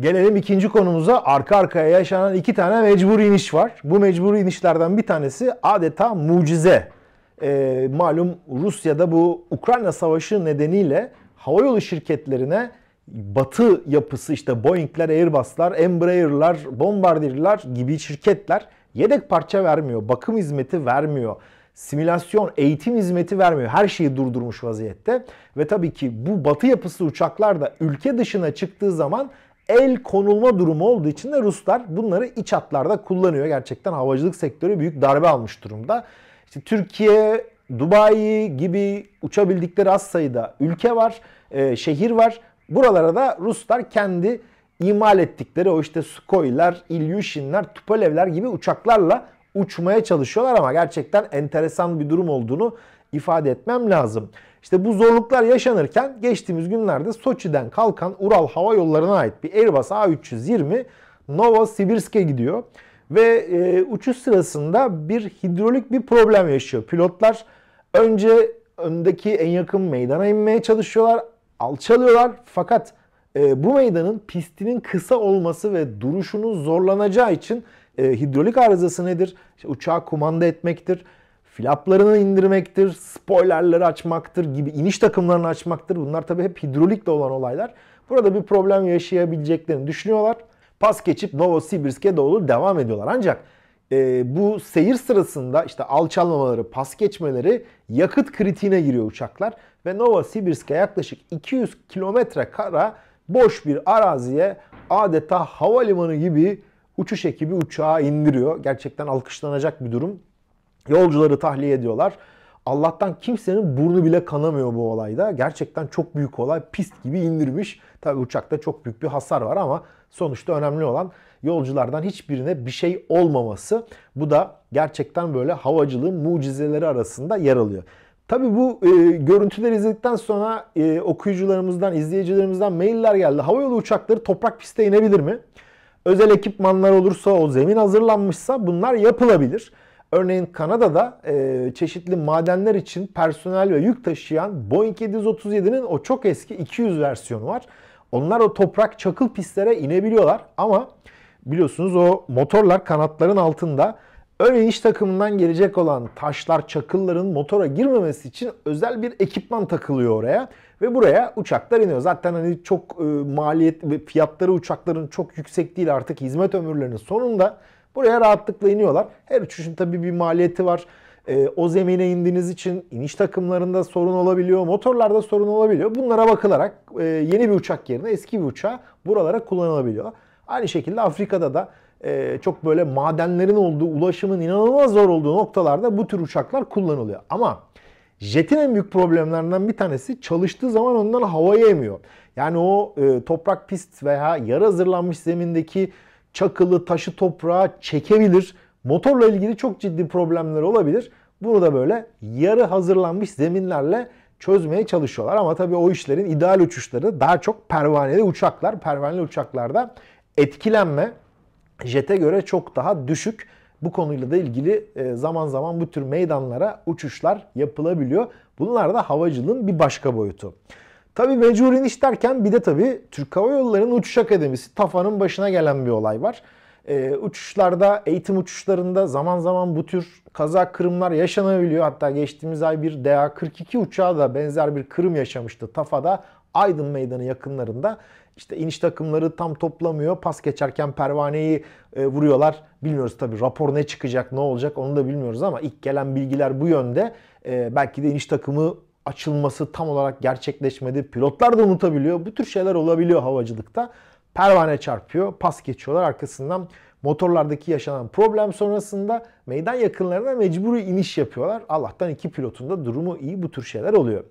Gelelim ikinci konumuza. Arka arkaya yaşanan iki tane mecbur iniş var. Bu mecbur inişlerden bir tanesi adeta mucize. E, malum Rusya'da bu Ukrayna Savaşı nedeniyle havayolu şirketlerine batı yapısı işte Boeing'ler, Airbus'lar, Embraer'lar, Bombardier'lar gibi şirketler yedek parça vermiyor, bakım hizmeti vermiyor simülasyon, eğitim hizmeti vermiyor. Her şeyi durdurmuş vaziyette. Ve tabii ki bu batı yapısı uçaklar da ülke dışına çıktığı zaman el konulma durumu olduğu için de Ruslar bunları iç hatlarda kullanıyor. Gerçekten havacılık sektörü büyük darbe almış durumda. İşte Türkiye, Dubai gibi uçabildikleri az sayıda ülke var, e, şehir var. Buralara da Ruslar kendi imal ettikleri o işte Sukhoj'lar, Ilyushin'ler, Tupolev'ler gibi uçaklarla uçmaya çalışıyorlar ama gerçekten enteresan bir durum olduğunu ifade etmem lazım. İşte bu zorluklar yaşanırken geçtiğimiz günlerde Soçi'den kalkan Ural Hava Yolları'na ait bir Airbus A320 Novosibirsk'e gidiyor. Ve e, uçuş sırasında bir hidrolik bir problem yaşıyor. Pilotlar önce öndeki en yakın meydana inmeye çalışıyorlar, alçalıyorlar. Fakat e, bu meydanın pistinin kısa olması ve duruşunun zorlanacağı için e, hidrolik arızası nedir? İşte uçağı kumanda etmektir flaplarını indirmektir, spoilerleri açmaktır gibi iniş takımlarını açmaktır. Bunlar tabii hep hidrolikle olan olaylar. Burada bir problem yaşayabileceklerini düşünüyorlar. Pas geçip Novosibirsk'e doğru devam ediyorlar. Ancak e, bu seyir sırasında işte alçalmaları, pas geçmeleri yakıt kritiğine giriyor uçaklar. Ve Novosibirsk'e yaklaşık 200 kilometre kara boş bir araziye adeta havalimanı gibi uçuş ekibi uçağı indiriyor. Gerçekten alkışlanacak bir durum. Yolcuları tahliye ediyorlar. Allah'tan kimsenin burnu bile kanamıyor bu olayda. Gerçekten çok büyük olay. Pist gibi indirmiş. Tabi uçakta çok büyük bir hasar var ama sonuçta önemli olan yolculardan hiçbirine bir şey olmaması. Bu da gerçekten böyle havacılığın mucizeleri arasında yer alıyor. Tabi bu e, görüntüleri izledikten sonra e, okuyucularımızdan, izleyicilerimizden mailler geldi. Havayolu uçakları toprak piste inebilir mi? Özel ekipmanlar olursa, o zemin hazırlanmışsa bunlar yapılabilir. Örneğin Kanada'da e, çeşitli madenler için personel ve yük taşıyan Boeing 737'nin o çok eski 200 versiyonu var. Onlar o toprak çakıl pistlere inebiliyorlar ama biliyorsunuz o motorlar kanatların altında. Örneğin iş takımından gelecek olan taşlar, çakılların motora girmemesi için özel bir ekipman takılıyor oraya. Ve buraya uçaklar iniyor. Zaten hani çok e, maliyet ve fiyatları uçakların çok yüksek değil artık hizmet ömürlerinin sonunda Buraya rahatlıkla iniyorlar. Her uçuşun tabii bir maliyeti var. E, o zemine indiğiniz için iniş takımlarında sorun olabiliyor, motorlarda sorun olabiliyor. Bunlara bakılarak e, yeni bir uçak yerine eski bir uçağı buralara kullanılabiliyor. Aynı şekilde Afrika'da da e, çok böyle madenlerin olduğu, ulaşımın inanılmaz zor olduğu noktalarda bu tür uçaklar kullanılıyor. Ama jetin en büyük problemlerinden bir tanesi çalıştığı zaman ondan havaya emiyor. Yani o e, toprak pist veya yarı hazırlanmış zemindeki çakılı taşı toprağa çekebilir. Motorla ilgili çok ciddi problemler olabilir. Bunu da böyle yarı hazırlanmış zeminlerle çözmeye çalışıyorlar. Ama tabii o işlerin ideal uçuşları daha çok pervaneli uçaklar. Pervaneli uçaklarda etkilenme jete göre çok daha düşük. Bu konuyla da ilgili e, zaman zaman bu tür meydanlara uçuşlar yapılabiliyor. Bunlar da havacılığın bir başka boyutu. Tabi mecbur iniş derken bir de tabi Türk Hava Yolları'nın Uçuş Akademisi TAFA'nın başına gelen bir olay var. Ee, uçuşlarda, eğitim uçuşlarında zaman zaman bu tür kaza kırımlar yaşanabiliyor. Hatta geçtiğimiz ay bir DA-42 uçağı da benzer bir kırım yaşamıştı TAFA'da. Aydın Meydanı yakınlarında işte iniş takımları tam toplamıyor. Pas geçerken pervaneyi e, vuruyorlar. Bilmiyoruz tabi rapor ne çıkacak, ne olacak onu da bilmiyoruz ama ilk gelen bilgiler bu yönde. E, belki de iniş takımı açılması tam olarak gerçekleşmedi. Pilotlar da unutabiliyor. Bu tür şeyler olabiliyor havacılıkta. Pervane çarpıyor, pas geçiyorlar arkasından. Motorlardaki yaşanan problem sonrasında meydan yakınlarına mecburi iniş yapıyorlar. Allah'tan iki pilotun da durumu iyi bu tür şeyler oluyor.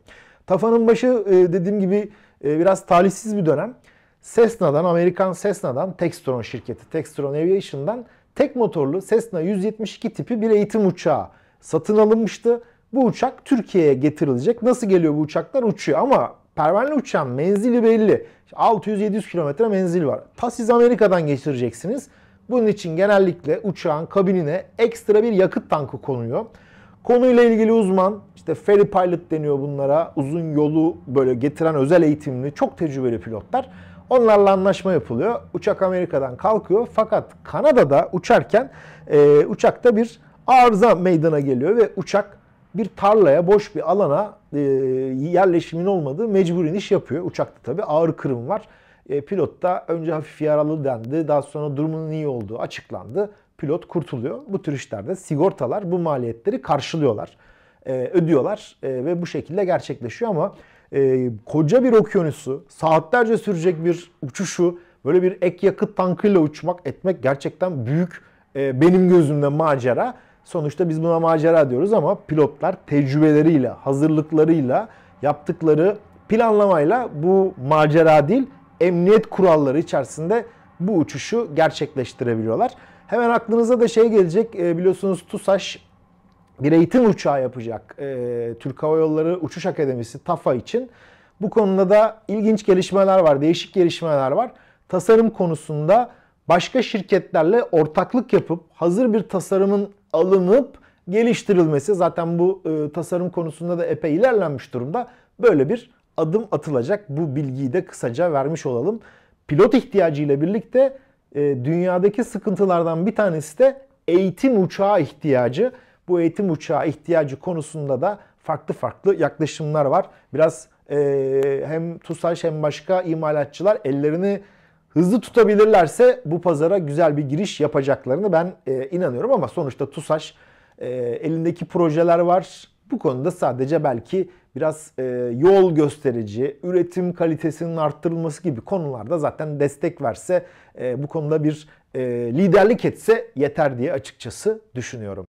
Tafanın başı e, dediğim gibi e, biraz talihsiz bir dönem. Cessna'dan, Amerikan Cessna'dan, Textron şirketi, Textron Aviation'dan tek motorlu Cessna 172 tipi bir eğitim uçağı satın alınmıştı bu uçak Türkiye'ye getirilecek. Nasıl geliyor bu uçaklar? Uçuyor ama pervaneli uçan menzili belli. 600-700 kilometre menzil var. Ta Amerika'dan geçireceksiniz. Bunun için genellikle uçağın kabinine ekstra bir yakıt tankı konuyor. Konuyla ilgili uzman, işte ferry pilot deniyor bunlara, uzun yolu böyle getiren özel eğitimli, çok tecrübeli pilotlar. Onlarla anlaşma yapılıyor. Uçak Amerika'dan kalkıyor fakat Kanada'da uçarken e, uçakta bir arıza meydana geliyor ve uçak bir tarlaya, boş bir alana e, yerleşimin olmadığı mecbur iniş yapıyor. Uçakta tabii ağır kırım var. E, pilot da önce hafif yaralı dendi. Daha sonra durumunun iyi olduğu açıklandı. Pilot kurtuluyor. Bu tür işlerde sigortalar bu maliyetleri karşılıyorlar. E, ödüyorlar e, ve bu şekilde gerçekleşiyor ama e, koca bir okyanusu, saatlerce sürecek bir uçuşu, böyle bir ek yakıt tankıyla uçmak etmek gerçekten büyük e, benim gözümde macera Sonuçta biz buna macera diyoruz ama pilotlar tecrübeleriyle, hazırlıklarıyla, yaptıkları planlamayla bu macera değil, emniyet kuralları içerisinde bu uçuşu gerçekleştirebiliyorlar. Hemen aklınıza da şey gelecek e, biliyorsunuz TUSAŞ bir eğitim uçağı yapacak e, Türk Hava Yolları Uçuş Akademisi TAFA için. Bu konuda da ilginç gelişmeler var, değişik gelişmeler var. Tasarım konusunda başka şirketlerle ortaklık yapıp hazır bir tasarımın alınıp geliştirilmesi zaten bu e, tasarım konusunda da epey ilerlenmiş durumda. Böyle bir adım atılacak. Bu bilgiyi de kısaca vermiş olalım. Pilot ihtiyacı ile birlikte e, dünyadaki sıkıntılardan bir tanesi de eğitim uçağı ihtiyacı. Bu eğitim uçağı ihtiyacı konusunda da farklı farklı yaklaşımlar var. Biraz e, hem TUSAŞ hem başka imalatçılar ellerini hızlı tutabilirlerse bu pazara güzel bir giriş yapacaklarını ben e, inanıyorum ama sonuçta TUSAŞ e, elindeki projeler var. Bu konuda sadece belki biraz e, yol gösterici, üretim kalitesinin arttırılması gibi konularda zaten destek verse, e, bu konuda bir e, liderlik etse yeter diye açıkçası düşünüyorum.